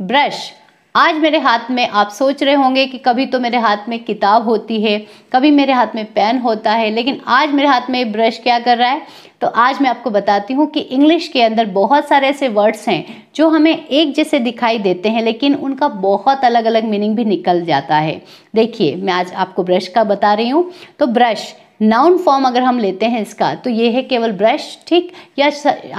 brush आज मेरे हाथ में आप सोच रहे होंगे कि कभी तो मेरे हाथ में किताब होती है कभी मेरे हाथ में पेन होता है लेकिन आज मेरे हाथ में ब्रश क्या कर रहा है तो आज मैं आपको बताती हूँ कि इंग्लिश के अंदर बहुत सारे ऐसे वर्ड्स हैं जो हमें एक जैसे दिखाई देते हैं लेकिन उनका बहुत अलग अलग मीनिंग भी निकल जाता है देखिए मैं आज आपको ब्रश का बता रही हूँ तो ब्रश नाउन फॉर्म अगर हम लेते हैं इसका तो ये है केवल ब्रश ठीक या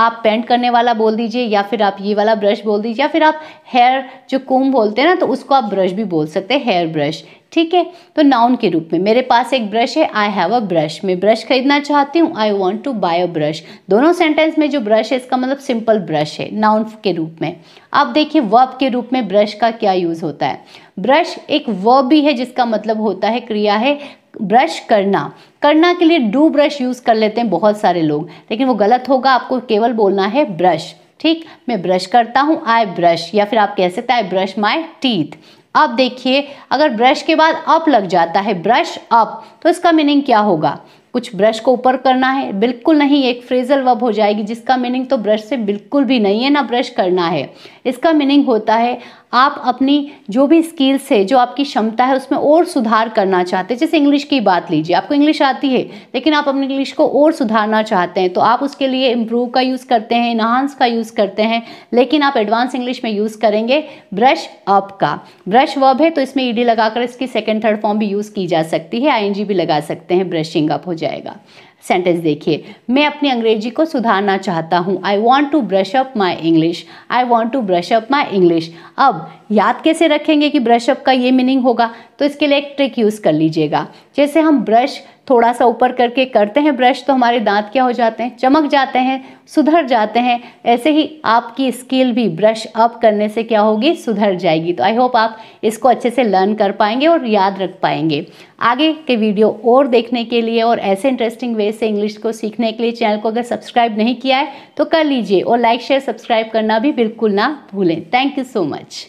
आप पेंट करने वाला बोल दीजिए या फिर आप ये वाला ब्रश बोल दीजिए या फिर आप हेयर जो कुम बोलते हैं ना तो उसको आप ब्रश भी बोल सकते हैं हेयर ब्रश ठीक है तो नाउन के रूप में मेरे पास एक ब्रश है आई हैव अ ब्रश मैं ब्रश खरीदना चाहती हूँ I want to buy a brush दोनों सेंटेंस में जो ब्रश है इसका मतलब सिंपल ब्रश है नाउन के रूप में आप देखिए वर्ब के रूप में ब्रश का क्या यूज़ होता है ब्रश एक वर्ब भी है जिसका मतलब होता है क्रिया है ब्रश करना करना के लिए डू ब्रश यूज़ कर लेते हैं बहुत सारे लोग लेकिन वो गलत होगा आपको केवल बोलना है ब्रश ठीक मैं ब्रश करता हूँ आई ब्रश या फिर आप कह सकते हैं आई ब्रश माई टीथ अब देखिए अगर ब्रश के बाद अप लग जाता है ब्रश अप तो इसका मीनिंग क्या होगा कुछ ब्रश को ऊपर करना है बिल्कुल नहीं एक फ्रेजल वर्ब हो जाएगी जिसका मीनिंग तो ब्रश से बिल्कुल भी नहीं है ना ब्रश करना है इसका मीनिंग होता है आप अपनी जो भी स्किल्स है जो आपकी क्षमता है उसमें और सुधार करना चाहते हैं जैसे इंग्लिश की बात लीजिए आपको इंग्लिश आती है लेकिन आप अपनी इंग्लिश को और सुधारना चाहते हैं तो आप उसके लिए इम्प्रूव का यूज़ करते हैं इन्हांस का यूज़ करते हैं लेकिन आप एडवांस इंग्लिश में यूज़ करेंगे ब्रश अप का ब्रश वर्ब है तो इसमें ई e लगाकर इसकी सेकेंड थर्ड फॉर्म भी यूज़ की जा सकती है आई भी लगा सकते हैं ब्रशिंग अप हो जाएगा सेंटेंस देखिए मैं अपनी अंग्रेजी को सुधारना चाहता हूँ I want to brush up my English I want to brush up my English अब याद कैसे रखेंगे कि ब्रश अप का ये मीनिंग होगा तो इसके लिए एक ट्रिक यूज़ कर लीजिएगा जैसे हम ब्रश थोड़ा सा ऊपर करके करते हैं ब्रश तो हमारे दांत क्या हो जाते हैं चमक जाते हैं सुधर जाते हैं ऐसे ही आपकी स्किल भी ब्रश अप करने से क्या होगी सुधर जाएगी तो आई होप आप इसको अच्छे से लर्न कर पाएंगे और याद रख पाएंगे आगे के वीडियो और देखने के लिए और ऐसे इंटरेस्टिंग वे से इंग्लिश को सीखने के लिए चैनल को अगर सब्सक्राइब नहीं किया है तो कर लीजिए और लाइक शेयर सब्सक्राइब करना भी बिल्कुल ना भूलें थैंक यू सो मच